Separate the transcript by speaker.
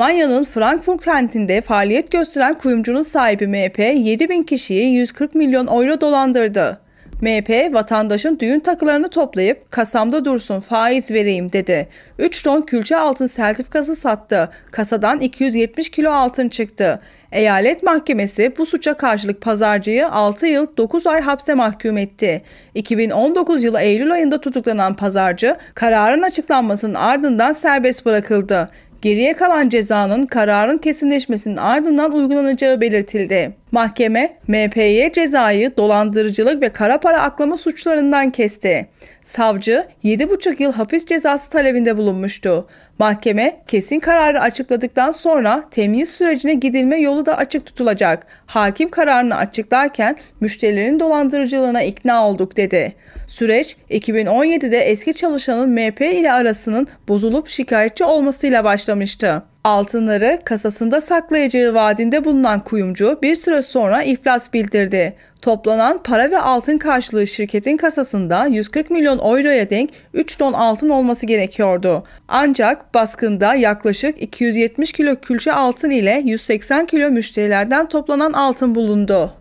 Speaker 1: Almanya'nın Frankfurt kentinde faaliyet gösteren kuyumcunun sahibi MHP 7 bin kişiyi 140 milyon euro dolandırdı. MHP vatandaşın düğün takılarını toplayıp kasamda dursun faiz vereyim dedi. 3 ton külçe altın sertifikası sattı. Kasadan 270 kilo altın çıktı. Eyalet mahkemesi bu suça karşılık pazarcıyı 6 yıl 9 ay hapse mahkum etti. 2019 yılı Eylül ayında tutuklanan pazarcı kararın açıklanmasının ardından serbest bırakıldı. Geriye kalan cezanın kararın kesinleşmesinin ardından uygulanacağı belirtildi. Mahkeme MP'ye cezayı dolandırıcılık ve kara para aklama suçlarından kesti. Savcı 7,5 yıl hapis cezası talebinde bulunmuştu. Mahkeme kesin kararı açıkladıktan sonra temyiz sürecine gidilme yolu da açık tutulacak. Hakim kararını açıklarken müşterilerin dolandırıcılığına ikna olduk dedi. Süreç 2017'de eski çalışanın MP ile arasının bozulup şikayetçi olmasıyla başlamıştı. Altınları kasasında saklayacağı vaadinde bulunan kuyumcu bir süre sonra iflas bildirdi. Toplanan para ve altın karşılığı şirketin kasasında 140 milyon euroya denk 3 ton altın olması gerekiyordu. Ancak baskında yaklaşık 270 kilo külçe altın ile 180 kilo müşterilerden toplanan altın bulundu.